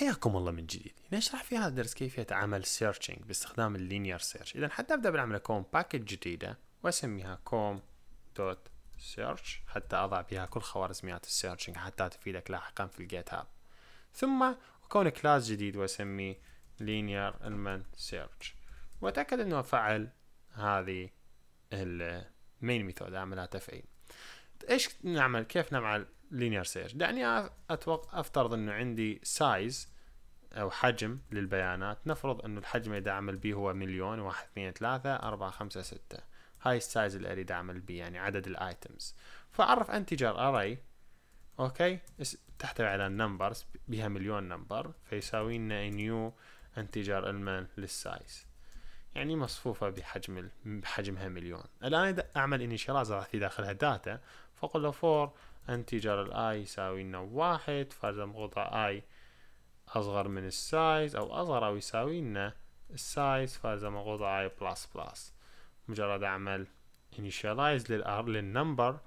حياكم الله من جديد نشرح في هذا الدرس كيفية عمل سيرشنج باستخدام اللينير سيرش إذا حتى أبدأ بالعمل كوم باكج جديدة وأسميها كوم دوت سيرش حتى أضع بها كل خوارزميات السيرشنج حتى تفيدك لاحقا في الجيت هاب ثم أكون كلاس جديد وأسميه linear element search وأتأكد أنه أفعل هذه المين ميثود أعملها تفعيل إيش نعمل كيف نعمل لينير سيرش دعني اتوقع افترض انه عندي سايز او حجم للبيانات نفرض انه الحجم اللي اعمل به هو مليون واحد اثنين ثلاثة اربعة خمسة ستة هاي السايز اللي اريد اعمل به يعني عدد الايتمز فاعرف انتجر اري اوكي تحتوي على نمبرز بها مليون نمبر فيساوي لنا نيو انتجر المن للسايز يعني مصفوفة بحجم بحجمها مليون الآن إذا أعمل إنشراز راح في داخلها داتا فأقول له فور انتجر i يساوي لنا واحد فهذا مقطع i اصغر من السايز او اصغر او يساوي لنا السايز فهذا مقطع i بلس بلس مجرد اعمل initialize للار للنمبر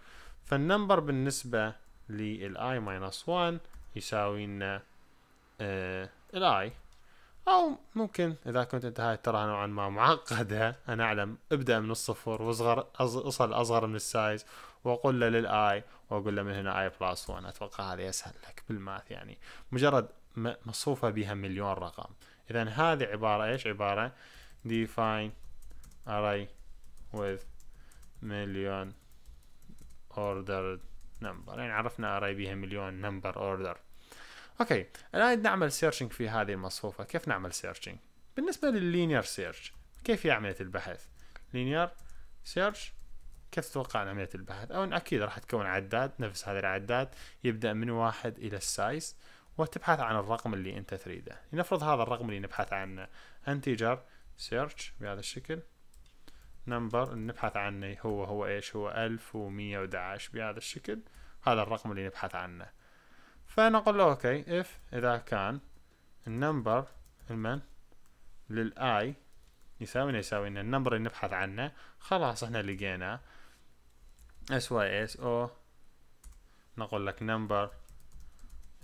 فالنمبر بالنسبة لل i ماينس 1 يساوي لنا آه، ال i او ممكن اذا كنت انت هاي ترى نوعا ما معقدة انا اعلم ابدأ من الصفر واصغر اصل اصغر من السايز واقول له للاي واقول له من هنا اي بلس 1 اتوقع هذا يسهل لك بالماث يعني مجرد مصفوفه بها مليون رقم اذا هذه عباره ايش عباره define array with million ordered number يعني عرفنا array بها مليون number order اوكي الان نعمل سيرشنج في هذه المصفوفه كيف نعمل سيرشنج بالنسبه لللينير سيرش كيف عمليه البحث لينير سيرش كيف تتوقع عملية البحث؟ أو أكيد راح تكون عداد نفس هذا العداد يبدأ من واحد إلى السايز وتبحث عن الرقم اللي أنت تريده لنفرض هذا الرقم اللي نبحث عنه انتجر سيرش بهذا الشكل نمبر نبحث عنه هو هو إيش هو 1111 بهذا الشكل هذا الرقم اللي نبحث عنه فنقول له اوكي اف اذا كان النمبر المن للاي يساوي يساوي ان النمبر اللي نبحث عنه خلاص احنا لقيناه اس واي اس او نقول لك نمبر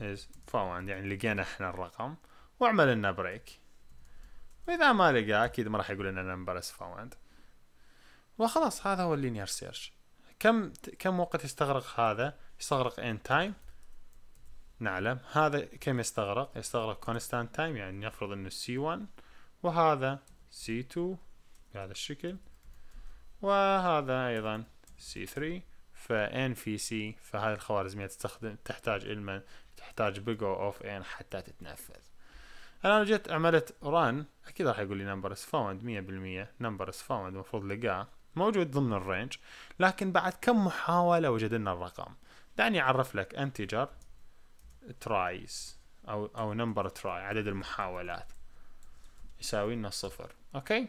از فاوند يعني لقينا احنا الرقم واعمل لنا بريك واذا ما لقى اكيد ما راح يقول لنا نمبر از فاوند وخلاص هذا هو اللينير سيرش كم كم وقت يستغرق هذا يستغرق ان تايم نعلم هذا كم يستغرق يستغرق كونستانت تايم يعني نفرض انه سي 1 وهذا سي 2 بهذا الشكل وهذا ايضا سي 3 N في سي فهذه الخوارزمية تستخدم تحتاج علما تحتاج بيجو اوف n حتى تتنفذ الان جيت عملت ران اكيد راح يقول لي نمبر فاوند 100% نمبر نمبرز فاوند المفروض لقاه موجود ضمن الرينج لكن بعد كم محاولة وجد لنا الرقم دعني اعرف لك انتجر ترايز او او نمبر تراي عدد المحاولات يساوي لنا صفر اوكي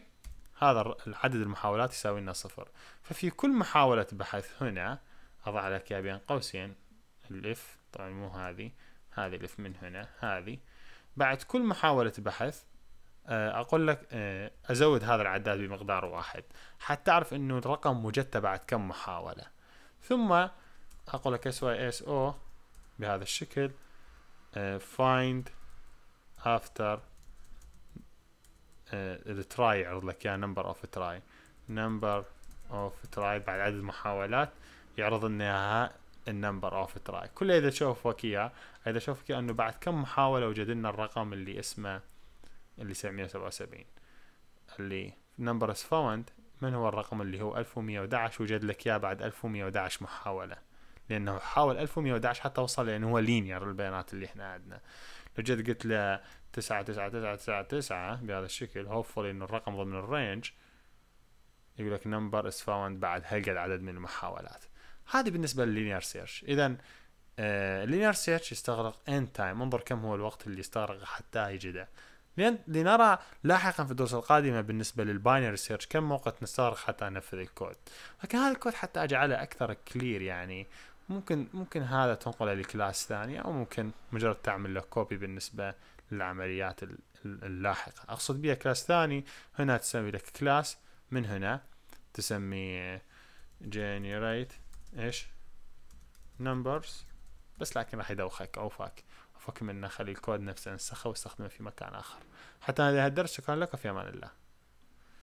هذا عدد المحاولات يساوي لنا صفر ففي كل محاولة بحث هنا أضع لك بين قوسين الإف طبعا مو هذه هذه الإف من هنا هذه بعد كل محاولة بحث آه، أقول لك آه، أزود هذا العداد بمقدار واحد حتى أعرف أنه الرقم مجتة بعد كم محاولة ثم أقول لك SYSO بهذا الشكل آه، find after التراي يعرض لك اياه نمبر اوف تراي نمبر اوف تراي بعد عدد محاولات يعرض لنا اياها النمبر اوف تراي كل اذا شوفك اياه اذا شوفك اياه انه بعد كم محاوله وجد لنا الرقم اللي اسمه اللي 977 اللي نمبر اس فاوند من هو الرقم اللي هو 1111 وجد لك اياه بعد 1111 محاوله لانه حاول 1111 حتى وصل لانه هو لينير البيانات اللي احنا عندنا لو جد قلت له تسعة تسعة تسعة تسعة تسعة بهذا الشكل هوفولي انه الرقم ضمن الرينج يقول لك نمبر از فاوند بعد هالقد عدد من المحاولات هذه بالنسبة لللينير سيرش اذا اللينير سيرش يستغرق ان تايم انظر كم هو الوقت اللي يستغرق حتى يجده لنرى لاحقا في الدروس القادمة بالنسبة للباينري سيرش كم وقت نستغرق حتى ننفذ الكود لكن هذا الكود حتى أجعله أكثر كلير يعني ممكن ممكن هذا تنقله لكلاس ثانية أو ممكن مجرد تعمل له كوبي بالنسبة العمليات اللاحقة أقصد بها كلاس ثاني هنا تسمي لك كلاس من هنا تسمي generate ايش numbers بس لكن راح يدوخك او فاك فك منه خلي الكود نفسه انسخه واستخدمه في مكان اخر حتى هذه الدرس شكرا لك وفي امان الله